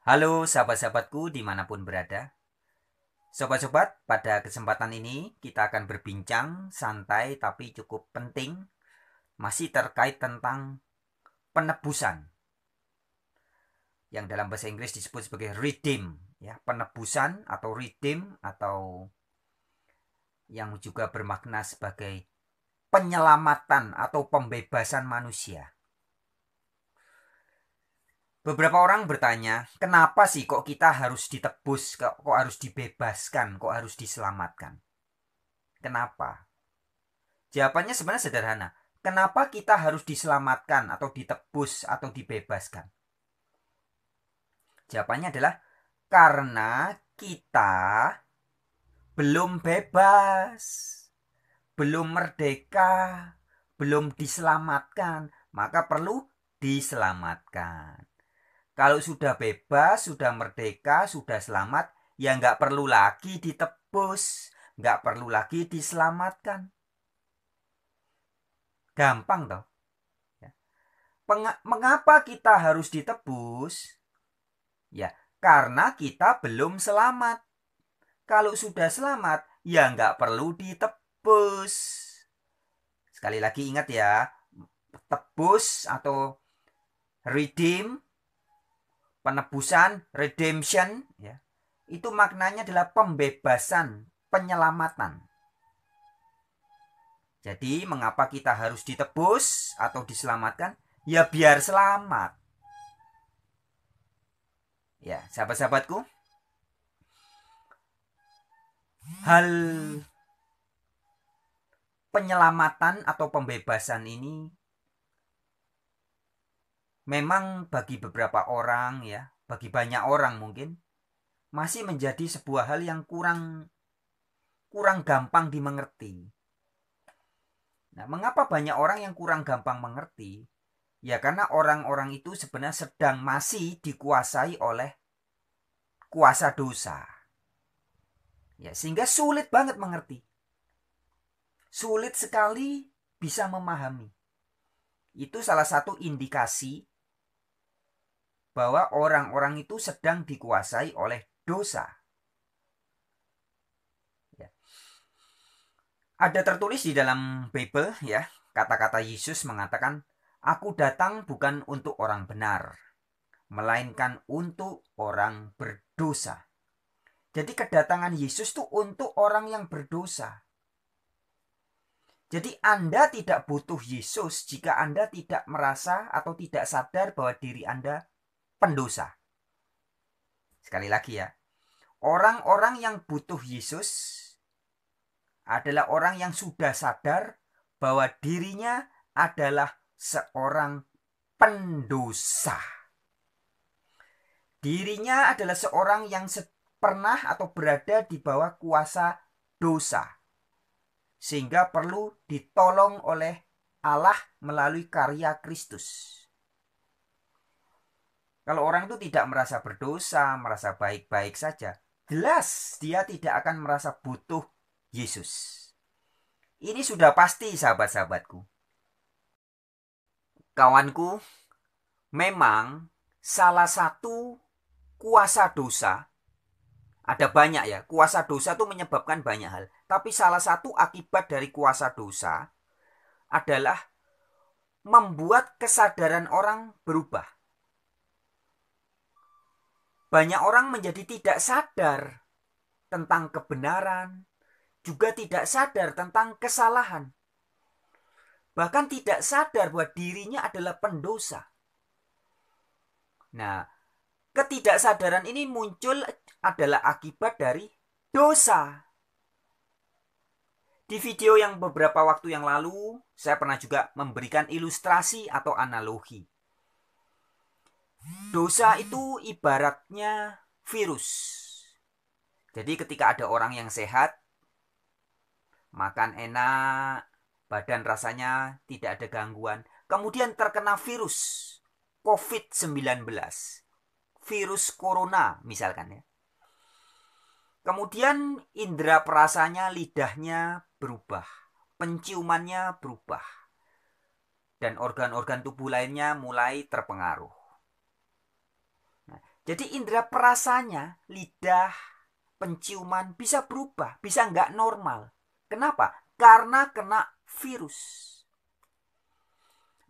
Halo sahabat-sahabatku dimanapun berada. Sobat-sobat, pada kesempatan ini kita akan berbincang santai tapi cukup penting masih terkait tentang penebusan yang dalam bahasa Inggris disebut sebagai redeem ya penebusan atau redeem atau yang juga bermakna sebagai penyelamatan atau pembebasan manusia Beberapa orang bertanya, kenapa sih kok kita harus ditebus, kok harus dibebaskan, kok harus diselamatkan? Kenapa? Jawabannya sebenarnya sederhana. Kenapa kita harus diselamatkan atau ditebus atau dibebaskan? Jawabannya adalah karena kita belum bebas, belum merdeka, belum diselamatkan, maka perlu diselamatkan. Kalau sudah bebas, sudah merdeka, sudah selamat, ya nggak perlu lagi ditebus, nggak perlu lagi diselamatkan. Gampang toh. Ya. Mengapa kita harus ditebus? Ya, karena kita belum selamat. Kalau sudah selamat, ya nggak perlu ditebus. Sekali lagi ingat ya, tebus atau redeem penebusan, redemption, ya, itu maknanya adalah pembebasan, penyelamatan. Jadi mengapa kita harus ditebus atau diselamatkan? Ya biar selamat. Ya, sahabat-sahabatku. Hal penyelamatan atau pembebasan ini memang bagi beberapa orang ya, bagi banyak orang mungkin masih menjadi sebuah hal yang kurang kurang gampang dimengerti. Nah, mengapa banyak orang yang kurang gampang mengerti? Ya karena orang-orang itu sebenarnya sedang masih dikuasai oleh kuasa dosa. Ya, sehingga sulit banget mengerti. Sulit sekali bisa memahami. Itu salah satu indikasi bahwa orang-orang itu sedang dikuasai oleh dosa. Ya. Ada tertulis di dalam Bible ya, kata-kata Yesus mengatakan, "Aku datang bukan untuk orang benar, melainkan untuk orang berdosa." Jadi kedatangan Yesus itu untuk orang yang berdosa. Jadi Anda tidak butuh Yesus jika Anda tidak merasa atau tidak sadar bahwa diri Anda pendosa. Sekali lagi ya, orang-orang yang butuh Yesus adalah orang yang sudah sadar bahwa dirinya adalah seorang pendosa. Dirinya adalah seorang yang pernah atau berada di bawah kuasa dosa. Sehingga perlu ditolong oleh Allah melalui karya Kristus. Kalau orang itu tidak merasa berdosa, merasa baik-baik saja, jelas dia tidak akan merasa butuh Yesus. Ini sudah pasti sahabat-sahabatku. Kawanku, memang salah satu kuasa dosa ada banyak ya, kuasa dosa itu menyebabkan banyak hal. Tapi salah satu akibat dari kuasa dosa adalah membuat kesadaran orang berubah. Banyak orang menjadi tidak sadar tentang kebenaran, juga tidak sadar tentang kesalahan. Bahkan tidak sadar bahwa dirinya adalah pendosa. Nah, ketidaksadaran ini muncul adalah akibat dari dosa. Di video yang beberapa waktu yang lalu, saya pernah juga memberikan ilustrasi atau analogi. Dosa itu ibaratnya virus. Jadi ketika ada orang yang sehat, makan enak, badan rasanya tidak ada gangguan, kemudian terkena virus COVID-19, virus corona misalkan ya. Kemudian indera perasanya, lidahnya berubah, penciumannya berubah, dan organ-organ tubuh lainnya mulai terpengaruh. Jadi indera perasanya, lidah, penciuman bisa berubah, bisa nggak normal. Kenapa? Karena kena virus.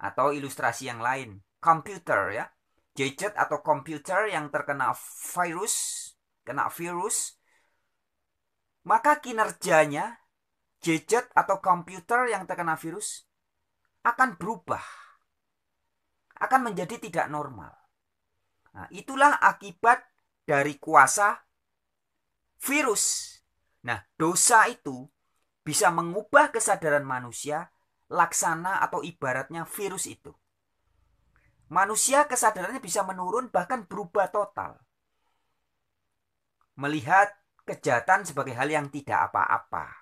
Atau ilustrasi yang lain, komputer ya. Gadget atau komputer yang terkena virus, kena virus, maka kinerjanya gadget atau komputer yang terkena virus akan berubah. Akan menjadi tidak normal. Nah, itulah akibat dari kuasa virus. Nah, dosa itu bisa mengubah kesadaran manusia laksana atau ibaratnya virus itu. Manusia kesadarannya bisa menurun bahkan berubah total. Melihat kejahatan sebagai hal yang tidak apa-apa.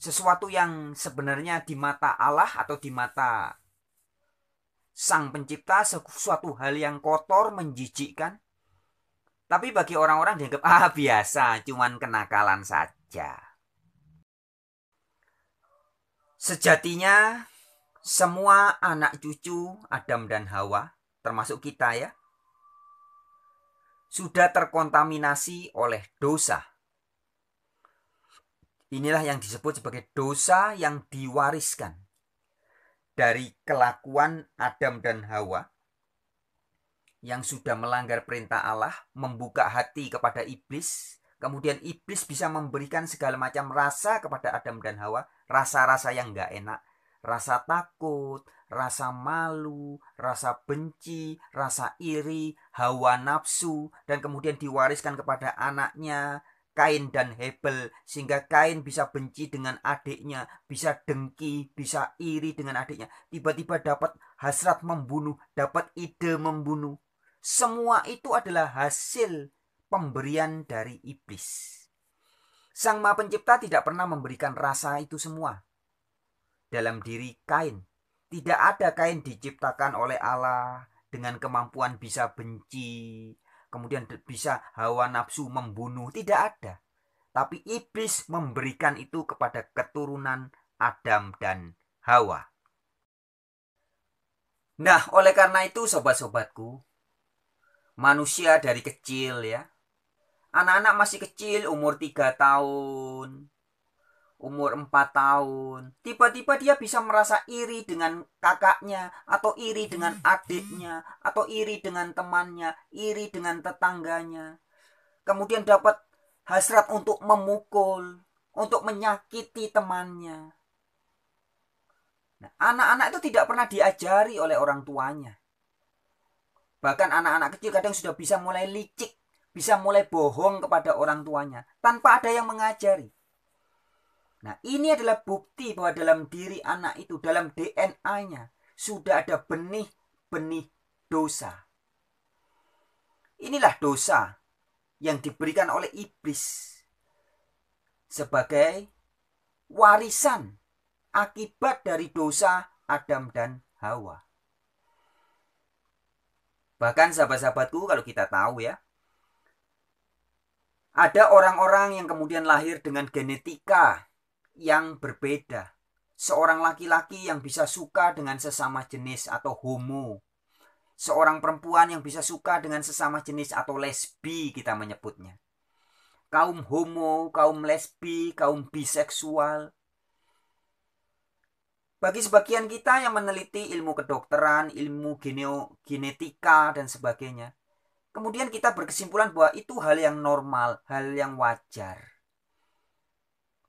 Sesuatu yang sebenarnya di mata Allah atau di mata sang pencipta suatu hal yang kotor, menjijikkan. Tapi bagi orang-orang dianggap ah biasa, cuman kenakalan saja. Sejatinya semua anak cucu Adam dan Hawa, termasuk kita ya, sudah terkontaminasi oleh dosa. Inilah yang disebut sebagai dosa yang diwariskan dari kelakuan Adam dan Hawa yang sudah melanggar perintah Allah, membuka hati kepada iblis, kemudian iblis bisa memberikan segala macam rasa kepada Adam dan Hawa, rasa-rasa yang nggak enak, rasa takut, rasa malu, rasa benci, rasa iri, hawa nafsu, dan kemudian diwariskan kepada anaknya, Kain dan Hebel sehingga Kain bisa benci dengan adiknya, bisa dengki, bisa iri dengan adiknya. Tiba-tiba dapat hasrat membunuh, dapat ide membunuh. Semua itu adalah hasil pemberian dari iblis. Sang Maha Pencipta tidak pernah memberikan rasa itu semua dalam diri Kain. Tidak ada Kain diciptakan oleh Allah dengan kemampuan bisa benci, kemudian bisa hawa nafsu membunuh, tidak ada. Tapi iblis memberikan itu kepada keturunan Adam dan Hawa. Nah, oleh karena itu sobat-sobatku, manusia dari kecil ya, anak-anak masih kecil umur 3 tahun, umur 4 tahun. Tiba-tiba dia bisa merasa iri dengan kakaknya, atau iri dengan hmm. adiknya, atau iri dengan temannya, iri dengan tetangganya. Kemudian dapat hasrat untuk memukul, untuk menyakiti temannya. Nah, anak-anak itu tidak pernah diajari oleh orang tuanya. Bahkan anak-anak kecil kadang sudah bisa mulai licik, bisa mulai bohong kepada orang tuanya tanpa ada yang mengajari. Nah, ini adalah bukti bahwa dalam diri anak itu, dalam DNA-nya, sudah ada benih-benih dosa. Inilah dosa yang diberikan oleh iblis sebagai warisan akibat dari dosa Adam dan Hawa. Bahkan sahabat-sahabatku kalau kita tahu ya, ada orang-orang yang kemudian lahir dengan genetika yang berbeda. Seorang laki-laki yang bisa suka dengan sesama jenis atau homo. Seorang perempuan yang bisa suka dengan sesama jenis atau lesbi kita menyebutnya. Kaum homo, kaum lesbi, kaum biseksual. Bagi sebagian kita yang meneliti ilmu kedokteran, ilmu geneo, genetika, dan sebagainya, kemudian kita berkesimpulan bahwa itu hal yang normal, hal yang wajar.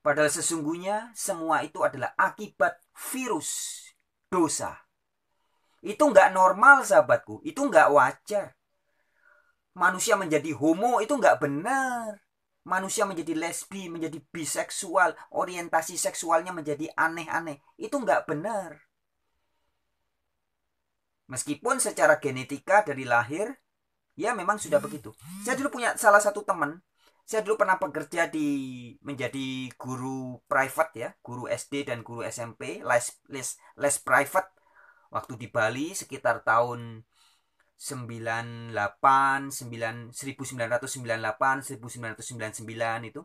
Padahal sesungguhnya semua itu adalah akibat virus dosa. Itu nggak normal sahabatku, itu nggak wajar. Manusia menjadi homo itu nggak benar. Manusia menjadi lesbi, menjadi biseksual, orientasi seksualnya menjadi aneh-aneh. Itu nggak benar. Meskipun secara genetika dari lahir, ya memang sudah begitu. Saya dulu punya salah satu teman saya dulu pernah bekerja di menjadi guru private ya, guru SD dan guru SMP, les les les private waktu di Bali sekitar tahun 98 9 1998 1999 itu.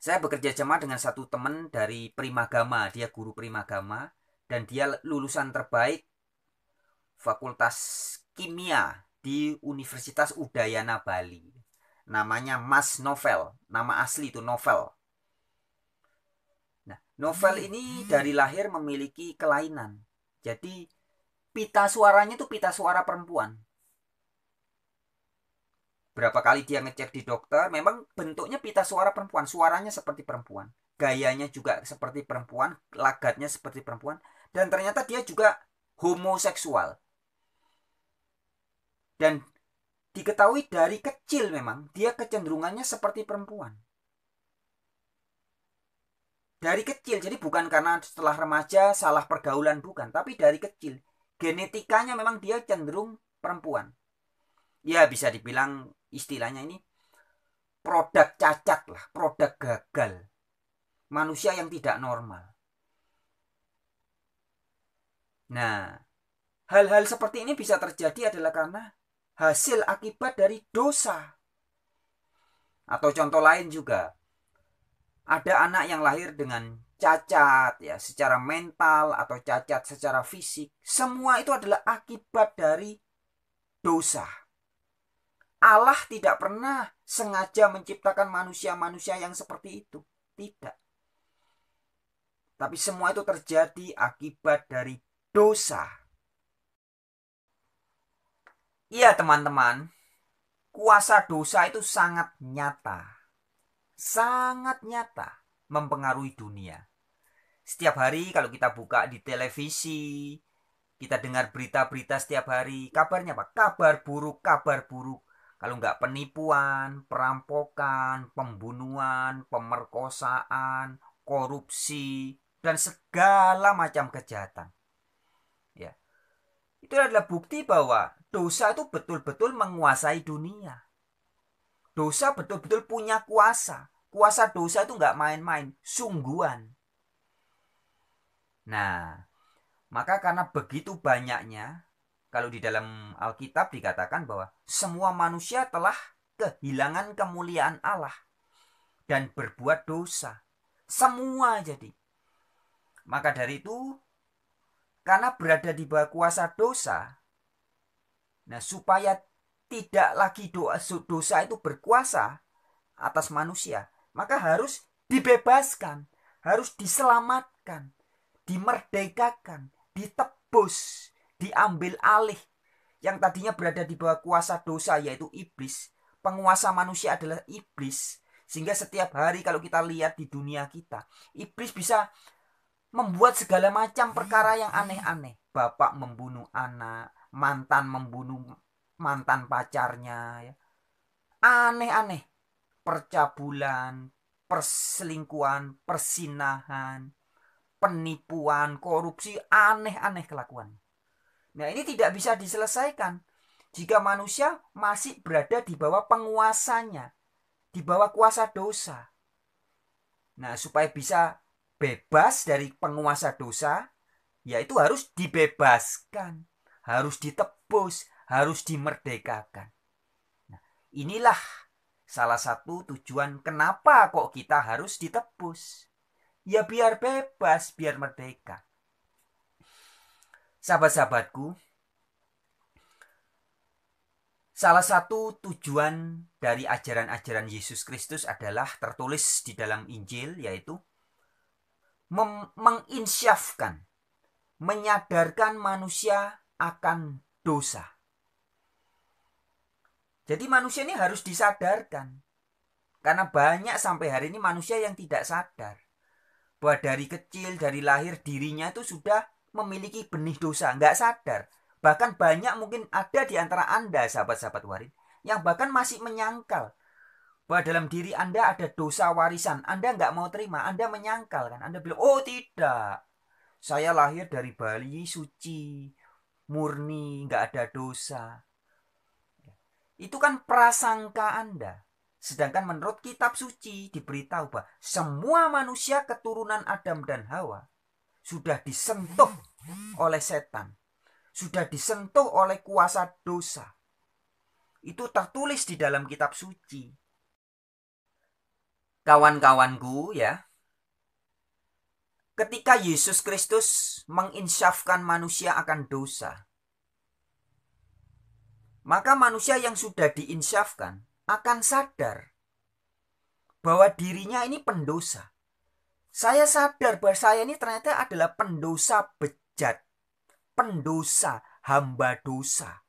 Saya bekerja sama dengan satu teman dari Primagama, dia guru Primagama dan dia lulusan terbaik Fakultas Kimia di Universitas Udayana Bali namanya Mas Novel. Nama asli itu Novel. Nah, Novel ini dari lahir memiliki kelainan. Jadi pita suaranya itu pita suara perempuan. Berapa kali dia ngecek di dokter, memang bentuknya pita suara perempuan, suaranya seperti perempuan, gayanya juga seperti perempuan, lagatnya seperti perempuan, dan ternyata dia juga homoseksual. Dan diketahui dari kecil memang dia kecenderungannya seperti perempuan. Dari kecil, jadi bukan karena setelah remaja salah pergaulan bukan, tapi dari kecil genetikanya memang dia cenderung perempuan. Ya bisa dibilang istilahnya ini produk cacat lah, produk gagal. Manusia yang tidak normal. Nah, hal-hal seperti ini bisa terjadi adalah karena hasil akibat dari dosa. Atau contoh lain juga, ada anak yang lahir dengan cacat ya secara mental atau cacat secara fisik semua itu adalah akibat dari dosa Allah tidak pernah sengaja menciptakan manusia-manusia yang seperti itu tidak tapi semua itu terjadi akibat dari dosa Iya teman-teman, kuasa dosa itu sangat nyata. Sangat nyata mempengaruhi dunia. Setiap hari kalau kita buka di televisi, kita dengar berita-berita setiap hari. Kabarnya apa? Kabar buruk, kabar buruk. Kalau nggak penipuan, perampokan, pembunuhan, pemerkosaan, korupsi, dan segala macam kejahatan. Ya. Itu adalah bukti bahwa dosa itu betul-betul menguasai dunia. Dosa betul-betul punya kuasa. Kuasa dosa itu nggak main-main, sungguhan. Nah, maka karena begitu banyaknya, kalau di dalam Alkitab dikatakan bahwa semua manusia telah kehilangan kemuliaan Allah dan berbuat dosa. Semua jadi. Maka dari itu, karena berada di bawah kuasa dosa, Nah, supaya tidak lagi doa dosa itu berkuasa atas manusia, maka harus dibebaskan, harus diselamatkan, dimerdekakan, ditebus, diambil alih. Yang tadinya berada di bawah kuasa dosa yaitu iblis, penguasa manusia adalah iblis. Sehingga setiap hari kalau kita lihat di dunia kita, iblis bisa membuat segala macam perkara yang aneh-aneh. Bapak membunuh anak, mantan membunuh mantan pacarnya ya. aneh-aneh percabulan perselingkuhan persinahan penipuan korupsi aneh-aneh kelakuan nah ini tidak bisa diselesaikan jika manusia masih berada di bawah penguasanya di bawah kuasa dosa nah supaya bisa bebas dari penguasa dosa yaitu harus dibebaskan harus ditebus, harus dimerdekakan. Nah, inilah salah satu tujuan kenapa kok kita harus ditebus. Ya biar bebas, biar merdeka. Sahabat-sahabatku, salah satu tujuan dari ajaran-ajaran Yesus Kristus adalah tertulis di dalam Injil yaitu menginsyafkan, menyadarkan manusia akan dosa. Jadi manusia ini harus disadarkan. Karena banyak sampai hari ini manusia yang tidak sadar. Bahwa dari kecil, dari lahir dirinya itu sudah memiliki benih dosa. Nggak sadar. Bahkan banyak mungkin ada di antara Anda, sahabat-sahabat waris, yang bahkan masih menyangkal bahwa dalam diri Anda ada dosa warisan. Anda nggak mau terima, Anda menyangkal kan. Anda bilang, oh tidak, saya lahir dari Bali suci, murni, nggak ada dosa. Itu kan prasangka Anda. Sedangkan menurut kitab suci diberitahu bahwa semua manusia keturunan Adam dan Hawa sudah disentuh oleh setan. Sudah disentuh oleh kuasa dosa. Itu tertulis di dalam kitab suci. Kawan-kawanku ya, ketika Yesus Kristus menginsyafkan manusia akan dosa, maka manusia yang sudah diinsyafkan akan sadar bahwa dirinya ini pendosa. Saya sadar bahwa saya ini ternyata adalah pendosa bejat, pendosa, hamba dosa.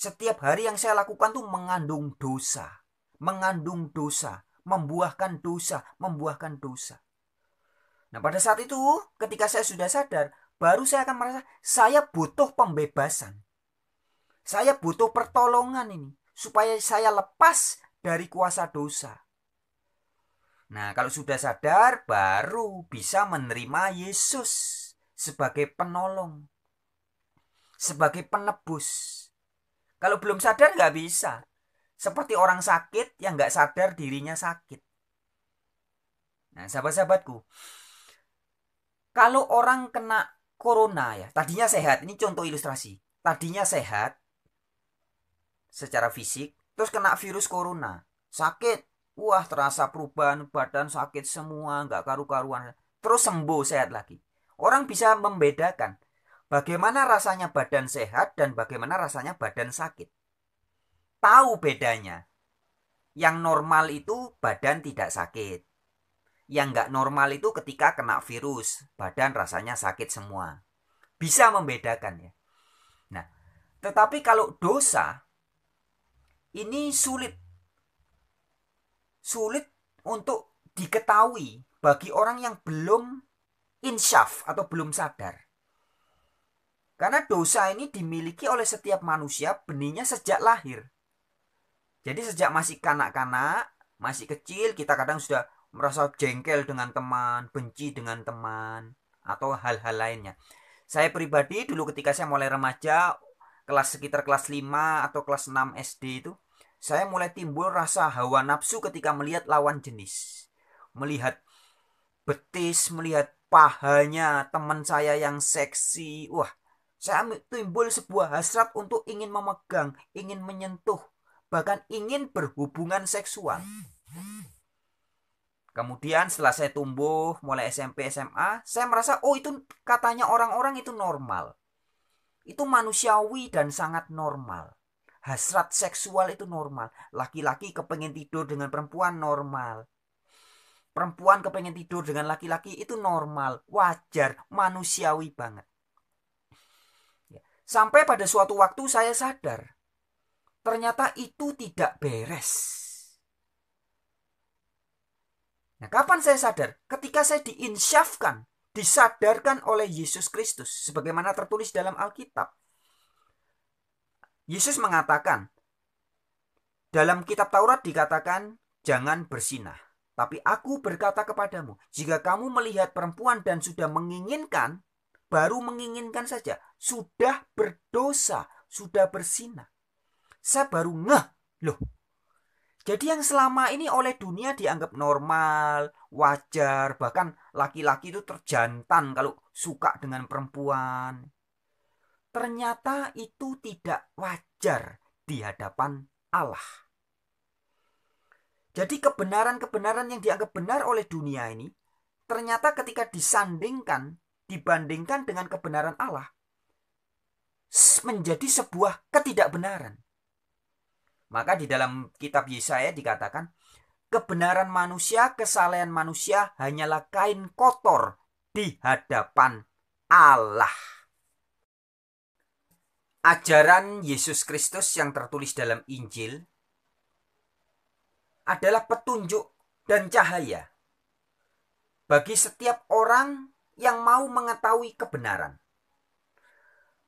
Setiap hari yang saya lakukan tuh mengandung dosa, mengandung dosa, membuahkan dosa, membuahkan dosa. Nah pada saat itu ketika saya sudah sadar, baru saya akan merasa saya butuh pembebasan. Saya butuh pertolongan ini supaya saya lepas dari kuasa dosa. Nah, kalau sudah sadar baru bisa menerima Yesus sebagai penolong, sebagai penebus. Kalau belum sadar nggak bisa. Seperti orang sakit yang nggak sadar dirinya sakit. Nah, sahabat-sahabatku, kalau orang kena corona ya, tadinya sehat, ini contoh ilustrasi. Tadinya sehat secara fisik, terus kena virus corona, sakit. Wah, terasa perubahan badan sakit semua, nggak karu-karuan. Terus sembuh sehat lagi. Orang bisa membedakan bagaimana rasanya badan sehat dan bagaimana rasanya badan sakit. Tahu bedanya. Yang normal itu badan tidak sakit yang nggak normal itu ketika kena virus, badan rasanya sakit semua. Bisa membedakan ya. Nah, tetapi kalau dosa ini sulit sulit untuk diketahui bagi orang yang belum insyaf atau belum sadar. Karena dosa ini dimiliki oleh setiap manusia benihnya sejak lahir. Jadi sejak masih kanak-kanak, masih kecil, kita kadang sudah merasa jengkel dengan teman, benci dengan teman, atau hal-hal lainnya. Saya pribadi dulu ketika saya mulai remaja, kelas sekitar kelas 5 atau kelas 6 SD itu, saya mulai timbul rasa hawa nafsu ketika melihat lawan jenis. Melihat betis, melihat pahanya teman saya yang seksi. Wah, saya timbul sebuah hasrat untuk ingin memegang, ingin menyentuh, bahkan ingin berhubungan seksual. Kemudian setelah saya tumbuh, mulai SMP, SMA, saya merasa, oh itu katanya orang-orang itu normal. Itu manusiawi dan sangat normal. Hasrat seksual itu normal. Laki-laki kepengen tidur dengan perempuan normal. Perempuan kepengen tidur dengan laki-laki itu normal, wajar, manusiawi banget. Ya. Sampai pada suatu waktu saya sadar, ternyata itu tidak beres Nah, kapan saya sadar? Ketika saya diinsyafkan, disadarkan oleh Yesus Kristus sebagaimana tertulis dalam Alkitab. Yesus mengatakan dalam kitab Taurat dikatakan jangan bersinah, tapi aku berkata kepadamu, jika kamu melihat perempuan dan sudah menginginkan, baru menginginkan saja, sudah berdosa, sudah bersinah. Saya baru ngeh, loh, jadi yang selama ini oleh dunia dianggap normal, wajar, bahkan laki-laki itu terjantan kalau suka dengan perempuan. Ternyata itu tidak wajar di hadapan Allah. Jadi kebenaran-kebenaran yang dianggap benar oleh dunia ini ternyata ketika disandingkan, dibandingkan dengan kebenaran Allah menjadi sebuah ketidakbenaran. Maka di dalam kitab Yesaya dikatakan, kebenaran manusia, kesalahan manusia hanyalah kain kotor di hadapan Allah. Ajaran Yesus Kristus yang tertulis dalam Injil adalah petunjuk dan cahaya bagi setiap orang yang mau mengetahui kebenaran.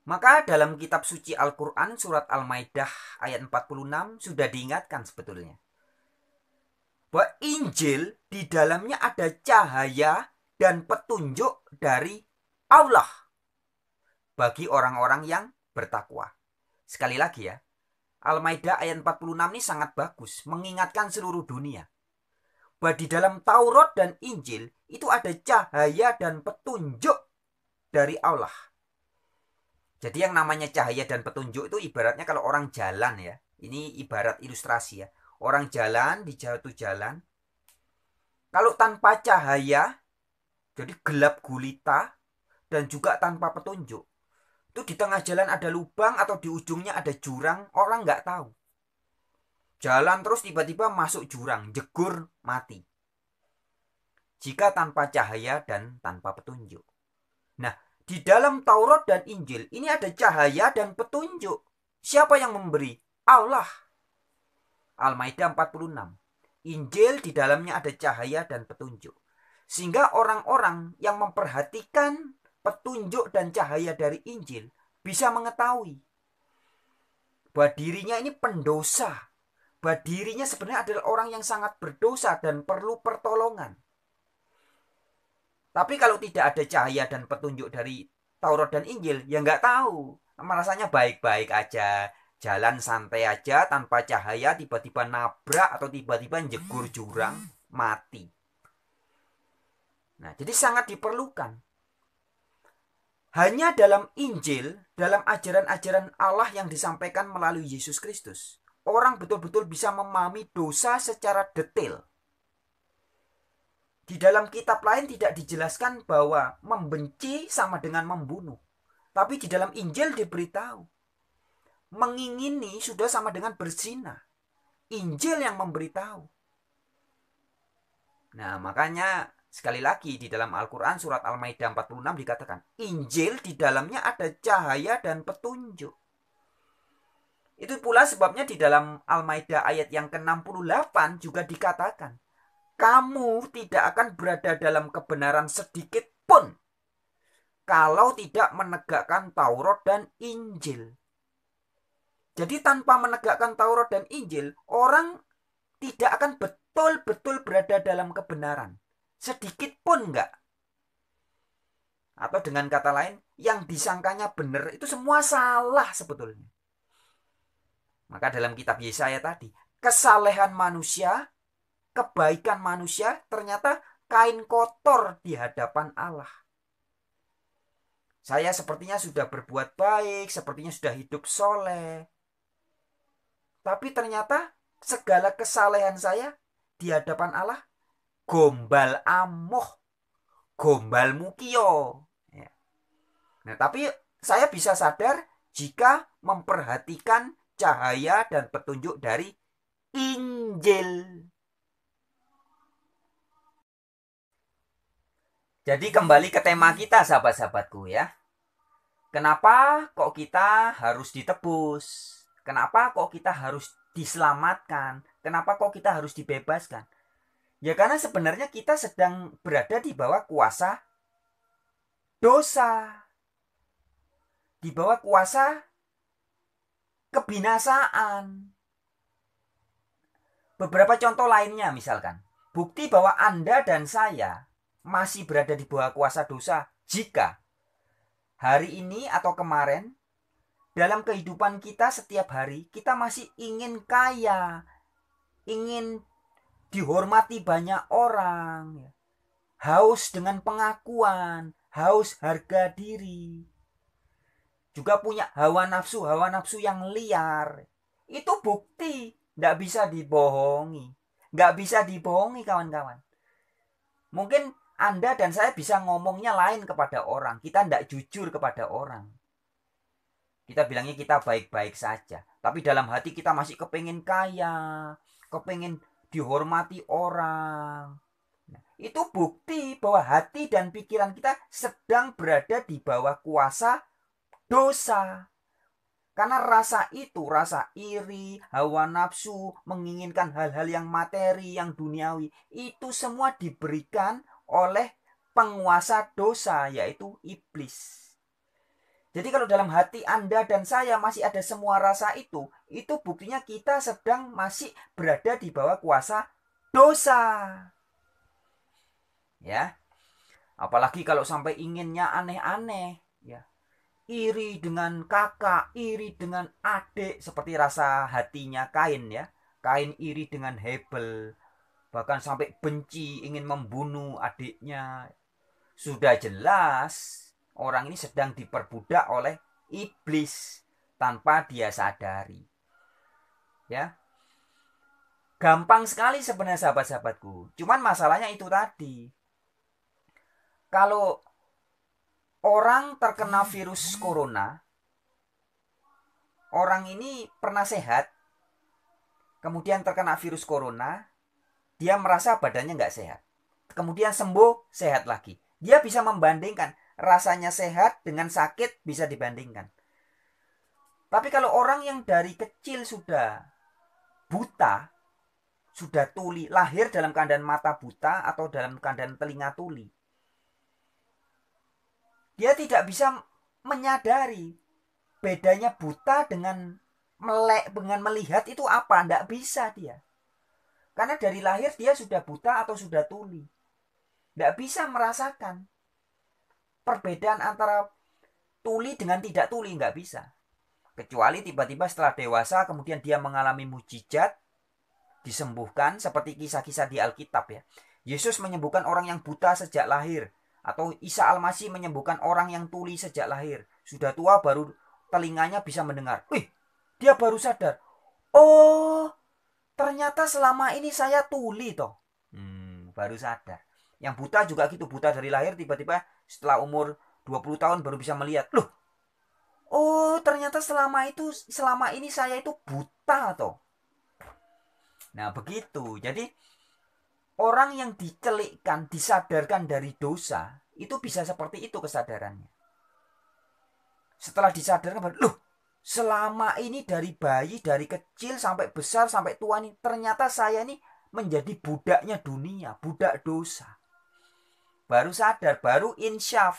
Maka dalam kitab suci Al-Quran surat Al-Maidah ayat 46 sudah diingatkan sebetulnya. Bahwa Injil di dalamnya ada cahaya dan petunjuk dari Allah bagi orang-orang yang bertakwa. Sekali lagi ya, Al-Maidah ayat 46 ini sangat bagus, mengingatkan seluruh dunia. Bahwa di dalam Taurat dan Injil itu ada cahaya dan petunjuk dari Allah jadi yang namanya cahaya dan petunjuk itu ibaratnya kalau orang jalan ya. Ini ibarat ilustrasi ya. Orang jalan di jatuh jalan. Kalau tanpa cahaya, jadi gelap gulita dan juga tanpa petunjuk. Itu di tengah jalan ada lubang atau di ujungnya ada jurang, orang nggak tahu. Jalan terus tiba-tiba masuk jurang, jegur, mati. Jika tanpa cahaya dan tanpa petunjuk. Nah, di dalam Taurat dan Injil ini ada cahaya dan petunjuk. Siapa yang memberi? Allah. Al-Maidah 46. Injil di dalamnya ada cahaya dan petunjuk. Sehingga orang-orang yang memperhatikan petunjuk dan cahaya dari Injil bisa mengetahui bahwa dirinya ini pendosa, bahwa dirinya sebenarnya adalah orang yang sangat berdosa dan perlu pertolongan. Tapi kalau tidak ada cahaya dan petunjuk dari Taurat dan Injil, ya nggak tahu. Merasanya baik-baik aja, jalan santai aja tanpa cahaya, tiba-tiba nabrak atau tiba-tiba jegur jurang, mati. Nah, jadi sangat diperlukan. Hanya dalam Injil, dalam ajaran-ajaran Allah yang disampaikan melalui Yesus Kristus, orang betul-betul bisa memahami dosa secara detail di dalam kitab lain tidak dijelaskan bahwa membenci sama dengan membunuh. Tapi di dalam Injil diberitahu. Mengingini sudah sama dengan berzina. Injil yang memberitahu. Nah makanya sekali lagi di dalam Al-Quran surat Al-Ma'idah 46 dikatakan. Injil di dalamnya ada cahaya dan petunjuk. Itu pula sebabnya di dalam Al-Maidah ayat yang ke-68 juga dikatakan kamu tidak akan berada dalam kebenaran sedikit pun kalau tidak menegakkan Taurat dan Injil. Jadi tanpa menegakkan Taurat dan Injil, orang tidak akan betul-betul berada dalam kebenaran. Sedikit pun enggak. Atau dengan kata lain, yang disangkanya benar itu semua salah sebetulnya. Maka dalam kitab Yesaya tadi, kesalehan manusia kebaikan manusia ternyata kain kotor di hadapan Allah. Saya sepertinya sudah berbuat baik, sepertinya sudah hidup soleh. Tapi ternyata segala kesalehan saya di hadapan Allah gombal amoh, gombal mukio. Ya. Nah, tapi saya bisa sadar jika memperhatikan cahaya dan petunjuk dari Injil. Jadi kembali ke tema kita sahabat-sahabatku ya. Kenapa kok kita harus ditebus? Kenapa kok kita harus diselamatkan? Kenapa kok kita harus dibebaskan? Ya karena sebenarnya kita sedang berada di bawah kuasa dosa. Di bawah kuasa kebinasaan. Beberapa contoh lainnya misalkan, bukti bahwa Anda dan saya masih berada di bawah kuasa dosa jika hari ini atau kemarin dalam kehidupan kita setiap hari kita masih ingin kaya, ingin dihormati banyak orang, ya. haus dengan pengakuan, haus harga diri. Juga punya hawa nafsu, hawa nafsu yang liar. Itu bukti, tidak bisa dibohongi. Nggak bisa dibohongi kawan-kawan. Mungkin anda dan saya bisa ngomongnya lain kepada orang. Kita tidak jujur kepada orang. Kita bilangnya kita baik-baik saja. Tapi dalam hati kita masih kepengen kaya, kepengen dihormati orang. Nah, itu bukti bahwa hati dan pikiran kita sedang berada di bawah kuasa dosa. Karena rasa itu, rasa iri, hawa nafsu, menginginkan hal-hal yang materi, yang duniawi, itu semua diberikan oleh penguasa dosa yaitu iblis. Jadi kalau dalam hati Anda dan saya masih ada semua rasa itu, itu buktinya kita sedang masih berada di bawah kuasa dosa. Ya. Apalagi kalau sampai inginnya aneh-aneh, ya. Iri dengan kakak, iri dengan adik seperti rasa hatinya Kain ya. Kain iri dengan Hebel bahkan sampai benci ingin membunuh adiknya sudah jelas orang ini sedang diperbudak oleh iblis tanpa dia sadari ya gampang sekali sebenarnya sahabat-sahabatku cuman masalahnya itu tadi kalau orang terkena virus corona orang ini pernah sehat kemudian terkena virus corona dia merasa badannya nggak sehat. Kemudian sembuh, sehat lagi. Dia bisa membandingkan rasanya sehat dengan sakit bisa dibandingkan. Tapi kalau orang yang dari kecil sudah buta, sudah tuli, lahir dalam keadaan mata buta atau dalam keadaan telinga tuli, dia tidak bisa menyadari bedanya buta dengan melek dengan melihat itu apa, tidak bisa dia. Karena dari lahir dia sudah buta atau sudah tuli. Tidak bisa merasakan perbedaan antara tuli dengan tidak tuli. Nggak bisa. Kecuali tiba-tiba setelah dewasa kemudian dia mengalami mujizat. Disembuhkan seperti kisah-kisah di Alkitab ya. Yesus menyembuhkan orang yang buta sejak lahir. Atau Isa Almasih menyembuhkan orang yang tuli sejak lahir. Sudah tua baru telinganya bisa mendengar. Wih, dia baru sadar. Oh, ternyata selama ini saya tuli toh hmm, baru sadar yang buta juga gitu buta dari lahir tiba-tiba setelah umur 20 tahun baru bisa melihat loh oh ternyata selama itu selama ini saya itu buta toh nah begitu jadi orang yang dicelikkan disadarkan dari dosa itu bisa seperti itu kesadarannya setelah disadarkan loh selama ini dari bayi, dari kecil sampai besar, sampai tua nih, ternyata saya nih menjadi budaknya dunia, budak dosa. Baru sadar, baru insyaf.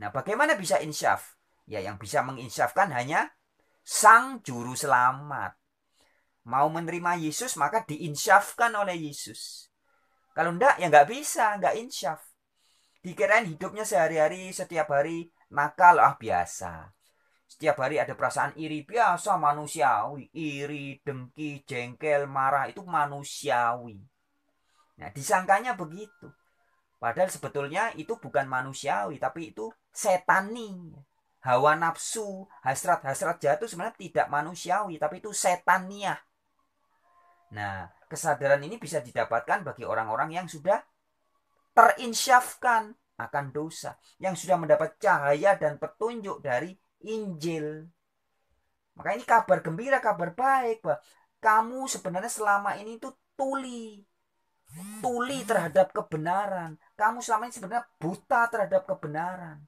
Nah, bagaimana bisa insyaf? Ya, yang bisa menginsyafkan hanya sang juru selamat. Mau menerima Yesus, maka diinsyafkan oleh Yesus. Kalau enggak, ya enggak bisa, enggak insyaf. Dikirain hidupnya sehari-hari, setiap hari, nakal, ah biasa setiap hari ada perasaan iri biasa manusiawi, iri, dengki, jengkel, marah itu manusiawi. Nah, disangkanya begitu. Padahal sebetulnya itu bukan manusiawi, tapi itu setani. Hawa nafsu, hasrat-hasrat jatuh sebenarnya tidak manusiawi, tapi itu setania. Nah, kesadaran ini bisa didapatkan bagi orang-orang yang sudah terinsyafkan akan dosa, yang sudah mendapat cahaya dan petunjuk dari Injil. Maka ini kabar gembira, kabar baik, bahwa Kamu sebenarnya selama ini itu tuli. Tuli terhadap kebenaran. Kamu selama ini sebenarnya buta terhadap kebenaran.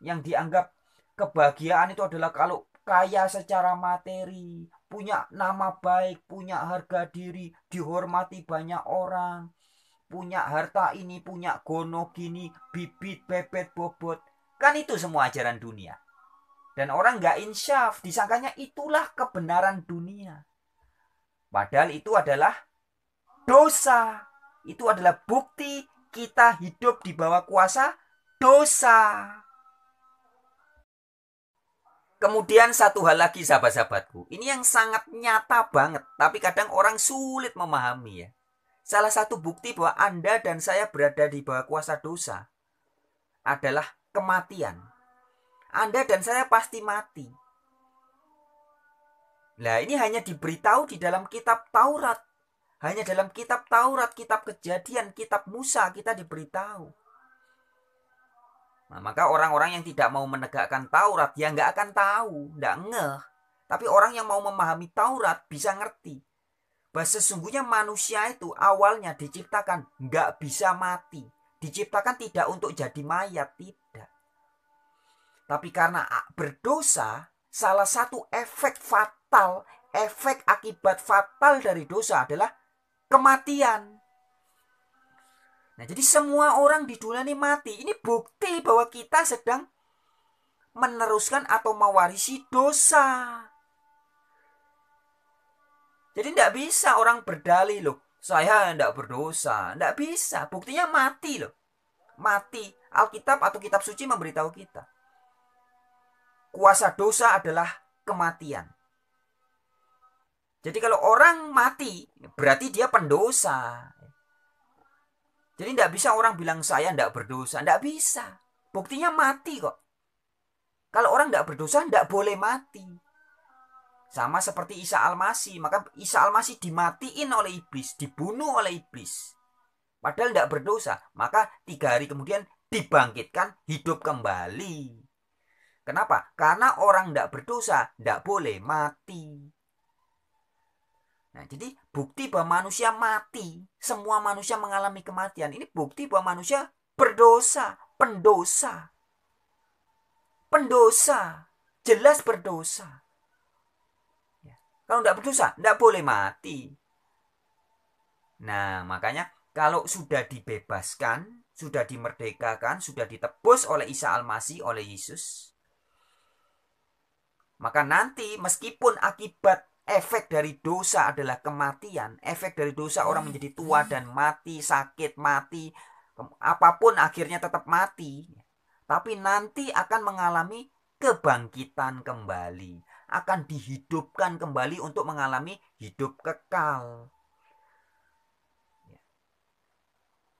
Yang dianggap kebahagiaan itu adalah kalau kaya secara materi, punya nama baik, punya harga diri, dihormati banyak orang, punya harta ini, punya gono gini, bibit, bebet, bobot. Kan itu semua ajaran dunia. Dan orang nggak insyaf, disangkanya itulah kebenaran dunia. Padahal itu adalah dosa. Itu adalah bukti kita hidup di bawah kuasa dosa. Kemudian satu hal lagi sahabat-sahabatku. Ini yang sangat nyata banget. Tapi kadang orang sulit memahami ya. Salah satu bukti bahwa Anda dan saya berada di bawah kuasa dosa adalah kematian. Anda dan saya pasti mati. Nah, ini hanya diberitahu di dalam kitab Taurat. Hanya dalam kitab Taurat, kitab Kejadian, kitab Musa kita diberitahu. Nah, maka orang-orang yang tidak mau menegakkan Taurat ya nggak akan tahu, nggak ngeh. Tapi orang yang mau memahami Taurat bisa ngerti bahwa sesungguhnya manusia itu awalnya diciptakan nggak bisa mati. Diciptakan tidak untuk jadi mayat, tidak. Tapi karena berdosa, salah satu efek fatal, efek akibat fatal dari dosa adalah kematian. Nah, jadi semua orang di dunia ini mati. Ini bukti bahwa kita sedang meneruskan atau mewarisi dosa. Jadi tidak bisa orang berdalih loh. Saya tidak berdosa. Tidak bisa. Buktinya mati loh. Mati. Alkitab atau kitab suci memberitahu kita kuasa dosa adalah kematian. Jadi kalau orang mati, berarti dia pendosa. Jadi tidak bisa orang bilang saya tidak berdosa. Tidak bisa. Buktinya mati kok. Kalau orang tidak berdosa, tidak boleh mati. Sama seperti Isa Al-Masih. Maka Isa Al-Masih dimatiin oleh iblis. Dibunuh oleh iblis. Padahal tidak berdosa. Maka tiga hari kemudian dibangkitkan hidup kembali. Kenapa? Karena orang tidak berdosa tidak boleh mati. Nah, jadi bukti bahwa manusia mati, semua manusia mengalami kematian. Ini bukti bahwa manusia berdosa, pendosa. Pendosa, jelas berdosa. Ya. Kalau tidak berdosa, tidak boleh mati. Nah, makanya kalau sudah dibebaskan, sudah dimerdekakan, sudah ditebus oleh Isa Al-Masih, oleh Yesus, maka nanti meskipun akibat efek dari dosa adalah kematian, efek dari dosa orang menjadi tua hmm. dan mati, sakit, mati, apapun akhirnya tetap mati. Tapi nanti akan mengalami kebangkitan kembali, akan dihidupkan kembali untuk mengalami hidup kekal. Ya.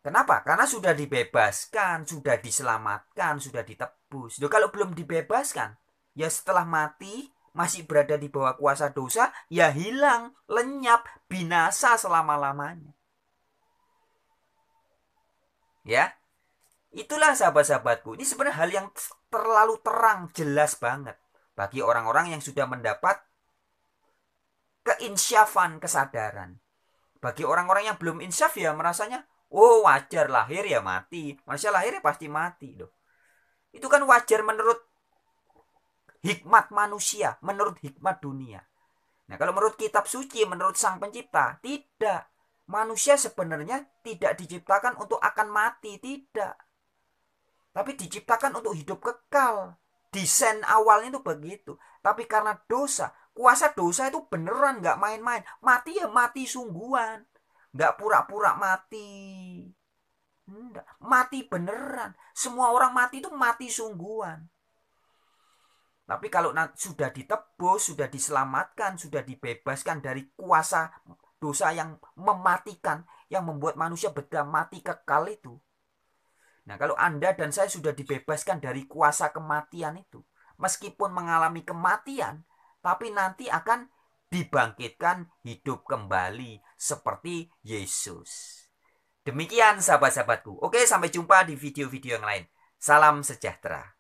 Kenapa? Karena sudah dibebaskan, sudah diselamatkan, sudah ditebus. Duh, kalau belum dibebaskan, ya setelah mati masih berada di bawah kuasa dosa, ya hilang, lenyap, binasa selama-lamanya. Ya, itulah sahabat-sahabatku. Ini sebenarnya hal yang terlalu terang, jelas banget bagi orang-orang yang sudah mendapat keinsyafan kesadaran. Bagi orang-orang yang belum insyaf ya merasanya, oh wajar lahir ya mati, manusia lahir ya pasti mati loh. Itu kan wajar menurut hikmat manusia, menurut hikmat dunia. Nah, kalau menurut kitab suci, menurut sang pencipta, tidak. Manusia sebenarnya tidak diciptakan untuk akan mati, tidak. Tapi diciptakan untuk hidup kekal. Desain awalnya itu begitu. Tapi karena dosa, kuasa dosa itu beneran nggak main-main. Mati ya mati sungguhan. Nggak pura-pura mati. Enggak. Mati beneran. Semua orang mati itu mati sungguhan. Tapi kalau sudah ditebus, sudah diselamatkan, sudah dibebaskan dari kuasa dosa yang mematikan, yang membuat manusia beda mati kekal itu. Nah, kalau Anda dan saya sudah dibebaskan dari kuasa kematian itu, meskipun mengalami kematian, tapi nanti akan dibangkitkan hidup kembali seperti Yesus. Demikian sahabat-sahabatku. Oke, sampai jumpa di video-video yang lain. Salam sejahtera.